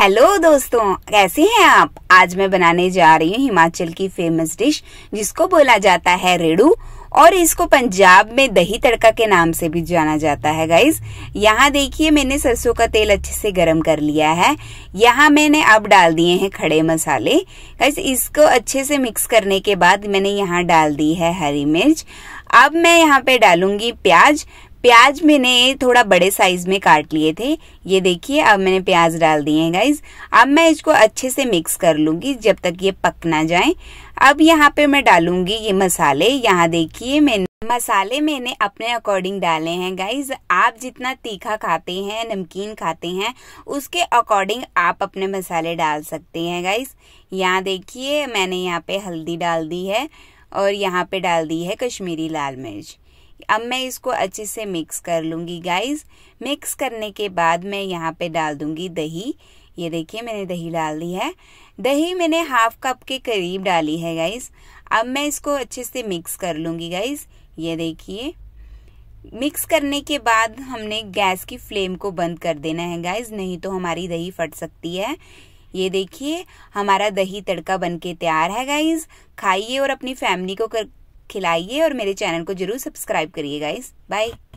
hello दोस्तों कैसे हैं आप आज मैं बनाने जा रही हूँ हिमाचल की फेमस डिश जिसको बोला जाता है रेडू और इसको पंजाब में दही तड़का के नाम से भी जाना जाता है गाइज यहाँ देखिए मैंने सरसों का तेल अच्छे से गर्म कर लिया है यहाँ मैंने अब डाल दिए हैं खड़े मसाले गाइज इसको अच्छे से मिक्स करने के बाद मैंने यहाँ डाल दी है हरी मिर्च अब मैं यहाँ पे डालूंगी प्याज प्याज मैंने थोड़ा बड़े साइज में काट लिए थे ये देखिए अब मैंने प्याज डाल दिए हैं गाइज अब मैं इसको अच्छे से मिक्स कर लूँगी जब तक ये पक ना जाए अब यहाँ पे मैं डालूंगी ये मसाले यहाँ देखिए मैंने मसाले मैंने अपने अकॉर्डिंग डाले हैं गाइज आप जितना तीखा खाते हैं नमकीन खाते हैं उसके अकॉर्डिंग आप अपने मसाले डाल सकते हैं गाइज यहाँ देखिए मैंने यहाँ पे हल्दी डाल दी है और यहाँ पे डाल दी है कश्मीरी लाल मिर्च अब मैं इसको अच्छे से मिक्स कर लूँगी गाइस मिक्स करने के बाद मैं यहाँ पे डाल दूँगी दही ये देखिए मैंने दही डाल दी है दही मैंने हाफ कप के करीब डाली है गाइस अब मैं इसको अच्छे से मिक्स कर लूँगी गाइस ये देखिए मिक्स करने के बाद हमने गैस की फ्लेम को बंद कर देना है गाइस नहीं तो हमारी दही फट सकती है ये देखिए हमारा दही तड़का बनके तैयार है गाइज खाइए और अपनी फैमिली को कर, खिलाइए और मेरे चैनल को जरूर सब्सक्राइब करिए गाइज बाय